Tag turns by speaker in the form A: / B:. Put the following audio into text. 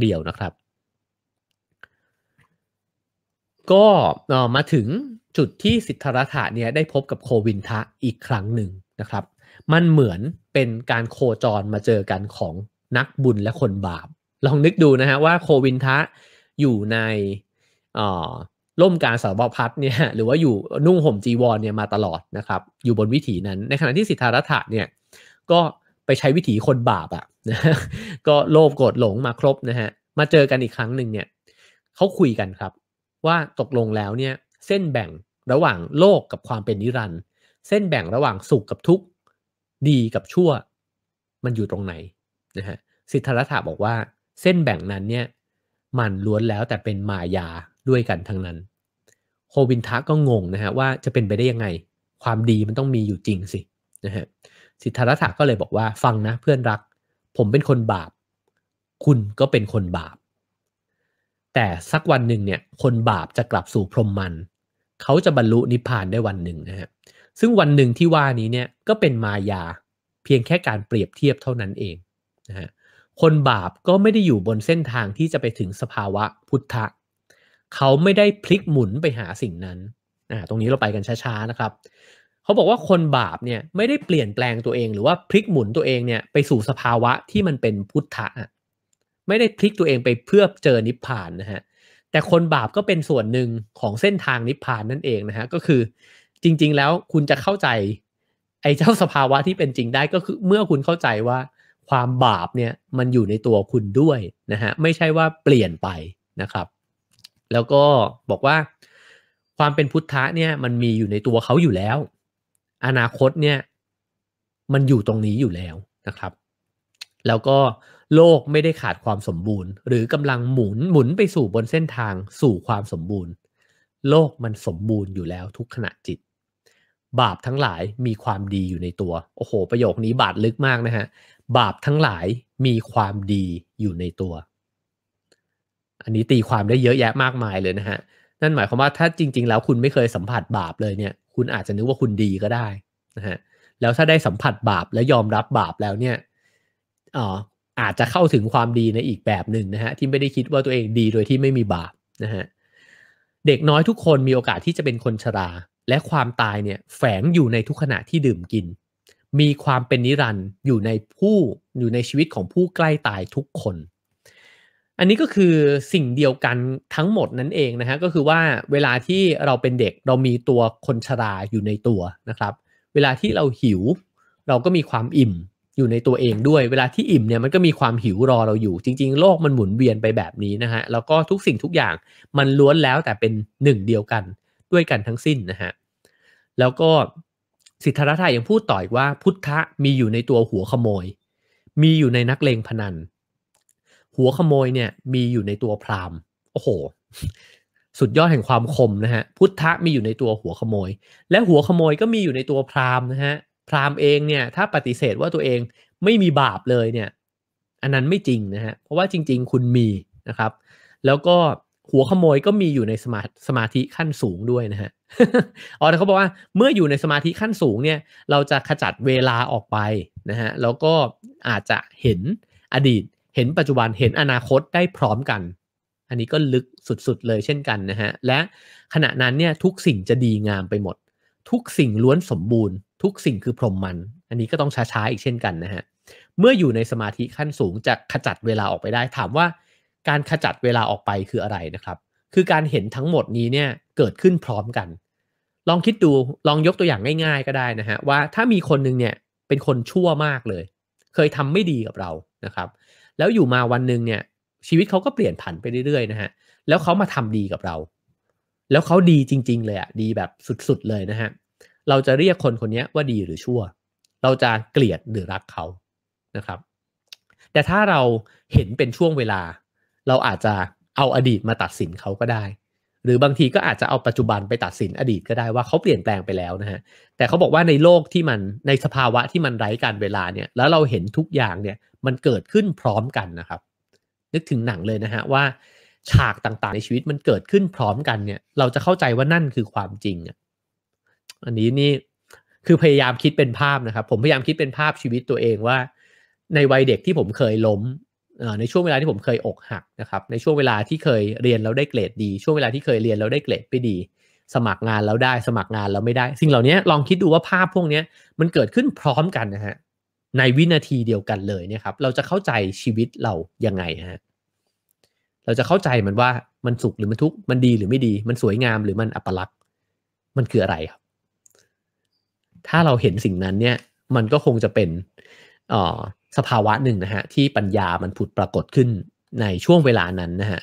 A: เดี่ยวนะครับก็มาถึงจุดที่สิทธรัฐะเนี่ยได้พบกับโควินทะอีกครั้งหนึ่งนะครับ มันเหมือนเป็นการโคจรมาเจอกันของนักบุญและคนบาป ลองนึกดูนะฮะว่าโควินทะอยู่ในร่มการสารพัดเนี่ยหรือว่าอยู่นุ่งห่มจีวรเนี่ยมาตลอดนะครับอยู่บนวิถีนั้นในขณะที่สิทธารัตถะเนี่ยก็ไปใช้วิถีคนบาปอะนะก็โลภโกรธหลงมาครบนะฮะมาเจอกันอีกครั้งหนึ่งเนี่ยเขาคุยกันครับ ว่าตกลงแล้วเนี่ยเส้นแบ่งระหว่างโลกกับความเป็นนิรันด์เส้นแบ่งระหว่างสุขกับทุกข์ดีกับชั่วมันอยู่ตรงไหนนะฮะสิทธรัตถะบอกว่า เส้นแบ่งนั้นเนี่ยมันล้วนแล้วแต่เป็นมายาด้วยกันทั้งนั้น โควินทะก็งงนะฮะว่าจะเป็นไปได้ยังไง ความดีมันต้องมีอยู่จริงสินะฮะสิทธรัตถะก็เลยบอกว่าฟังนะเพื่อนรักผมเป็นคนบาป คุณก็เป็นคนบาป แต่สักวันหนึ่งเนี่ย คนบาปจะกลับสู่พรหมมัน เขาจะบรรลุนิพพานได้วันหนึ่งนะฮะ ซึ่งวันหนึ่งที่ว่านี้เนี่ยก็เป็นมายา เพียงแค่การเปรียบเทียบเท่านั้นเองนะฮะ คนบาปก็ไม่ได้อยู่บนเส้นทางที่จะไปถึงสภาวะพุทธะ เขาไม่ได้พลิกหมุนไปหาสิ่งนั้นอ่าตรงนี้เราไปกันช้าๆนะครับเขาบอกว่าคนบาปเนี่ยไม่ได้เปลี่ยนแปลงตัวเองหรือว่าพลิกหมุนตัวเองเนี่ยไปสู่สภาวะที่มันเป็นพุทธะไม่ได้พลิกตัวเองไปเพื่อเจอนิพพานนะฮะแต่คนบาปก็เป็นส่วนหนึ่งของเส้นทางนิพพานนั่นเองนะฮะก็คือ จริง ๆ แล้วคุณจะเข้าใจ ไอ้เจ้าสภาวะที่เป็นจริงได้ก็คือ เมื่อคุณเข้าใจว่าความบาปเนี่ยมันอยู่ในตัวคุณด้วยนะฮะไม่ใช่ว่าเปลี่ยนไปนะครับ แล้วก็บอกว่าความเป็นพุทธะเนี่ยมันมีอยู่ในตัวเขาอยู่แล้วอนาคตเนี่ยมันอยู่ตรงนี้อยู่แล้วนะครับ แล้วก็โลกไม่ได้ขาดความสมบูรณ์ หรือกำลังหมุนหมุนไปสู่บนเส้นทางสู่ความสมบูรณ์ โลกมันสมบูรณ์อยู่แล้วทุกขณะจิต บาปทั้งหลายมีความดีอยู่ในตัวโอ้โหประโยคนี้บาดลึกมากนะฮะบาปทั้งหลายมีความดีอยู่ในตัว อันนี้ตีความได้เยอะแยะมากมายเลยนะฮะนั่นหมายความว่าถ้าจริงๆ แล้วคุณไม่เคยสัมผัสบาปเลยเนี่ยคุณอาจจะนึกว่าคุณดีก็ได้นะฮะแล้วถ้าได้สัมผัสบาปและยอมรับบาปแล้วเนี่ยอ๋ออาจจะเข้าถึงความดีในอีกแบบหนึ่งนะฮะที่ไม่ได้คิดว่าตัวเองดีโดยที่ไม่มีบาปนะฮะเด็กน้อยทุกคนมีโอกาสที่จะเป็นคนชรา และความตายเนี่ยแฝงอยู่ในทุกขณะที่ดื่มกิน มีความเป็นนิรันด์อยู่ในผู้อยู่ในชีวิตของผู้ใกล้ตายทุกคนอันนี้ก็คือสิ่งเดียวกันทั้งหมดนั่นเองนะฮะก็คือว่าเวลาที่เราเป็นเด็กเรามีตัวคนชราอยู่ในตัวนะครับเวลาที่เราหิวเราก็มีความอิ่มอยู่ในตัวเองด้วยเวลาที่อิ่มเนี่ยมันก็มีความหิวรอเราอยู่จริงๆโลกมันหมุนเวียนไปแบบนี้นะฮะแล้วก็ทุกสิ่งทุกอย่างมันล้วนแล้วแต่เป็นหนึ่งเดียวกันด้วยกันทั้งสิ้นนะฮะแล้วก็สิทธรัตถ์ยังพูดต่ออีกว่า พุทธะมีอยู่ในตัวหัวขโมย มีอยู่ในนักเลงพนันหัวขโมยเนี่ยมีอยู่ในตัวพราหมณ์โอ้โห สุดยอดแห่งความคมนะฮะพุทธะมีอยู่ในตัวหัวขโมย และหัวขโมยก็มีอยู่ในตัวพราหมณ์นะฮะพราหมณ์เองเนี่ย ถ้าปฏิเสธว่าตัวเองไม่มีบาปเลยเนี่ย อันนั้นไม่จริงนะฮะเพราะว่าจริงๆคุณมีนะครับ แล้วก็หัวขโมยก็มีอยู่ในสมาสมาธิขั้นสูงด้วยนะฮะอ๋อแต่เขาบอกว่า เมื่ออยู่ในสมาธิขั้นสูงเนี่ย เราจะขจัดเวลาออกไปนะฮะแล้วก็อาจจะเห็นอดีตเห็นปัจจุบันเห็นอนาคตได้พร้อมกัน อันนี้ก็ลึกสุดๆเลยเช่นกันนะฮะ และขณะนั้นเนี่ยทุกสิ่งจะดีงามไปหมด ทุกสิ่งล้วนสมบูรณ์ ทุกสิ่งคือพรหมมัน อันนี้ก็ต้องช้าๆอีกเช่นกันนะฮะเมื่ออยู่ในสมาธิขั้นสูงจะขจัดเวลาออกไปได้ ถามว่าการขจัดเวลาออกไปคืออะไรนะครับ คือการเห็นทั้งหมดนี้เนี่ยเกิดขึ้นพร้อมกัน ลองคิดดูลองยกตัวอย่างง่ายๆก็ได้นะฮะว่าถ้ามีคนหนึ่งเนี่ยเป็นคนชั่วมากเลย เคยทำไม่ดีกับเรานะครับแล้วอยู่มาวันหนึ่งเนี่ยชีวิตเขาก็เปลี่ยนผันไปเรื่อยๆนะฮะแล้วเขามาทำดีกับเรา แล้วเขาดีจริง ๆ เลยอะดีแบบสุดๆเลยนะฮะเราจะเรียกคนคนนี้ว่าดีหรือชั่ว เราจะเกลียดหรือรักเขานะครับ แต่ถ้าเราเห็นเป็นช่วงเวลา เราอาจจะเอาอดีตมาตัดสินเขาก็ได้หรือบางทีก็อาจจะเอาปัจจุบันไปตัดสินอดีตก็ได้ว่าเขาเปลี่ยนแปลงไปแล้วนะฮะแต่เขาบอกว่าในโลกที่มันในสภาวะที่มันไร้การเวลาเนี่ยแล้วเราเห็นทุกอย่างเนี่ยมันเกิดขึ้นพร้อมกันนะครับ นึกถึงหนังเลยนะฮะว่าฉากต่างๆในชีวิตมันเกิดขึ้นพร้อมกันเนี่ยเราจะเข้าใจว่านั่นคือความจริงอันนี้นี่คือพยายามคิดเป็นภาพนะครับผมพยายามคิดเป็นภาพชีวิตตัวเองว่า ในวัยเด็กที่ผมเคยล้มในช่วงเวลาที่ผมเคยอกหักนะครับ ในช่วงเวลาที่เคยเรียนแล้วได้เกรดดี ช่วงเวลาที่เคยเรียนแล้วได้เกรดไม่ดี สมัครงานแล้วได้ สมัครงานแล้วไม่ได้ สิ่งเหล่านี้ลองคิดดูว่าภาพพวกนี้มันเกิดขึ้นพร้อมกันนะฮะในวินาทีเดียวกันเลยเนี่ยครับ เราจะเข้าใจชีวิตเรายังไงฮะเราจะเข้าใจมันว่ามันสุขหรือมันทุกข์มันดีหรือไม่ดี มันสวยงามหรือมันอัปลักษณ์มันคืออะไรครับถ้าเราเห็นสิ่งนั้นเนี่ย มันก็คงจะเป็นออสภาวะหนึ่งนะฮะที่ปัญญามันผุดปรากฏขึ้นในช่วงเวลานั้นนะฮะ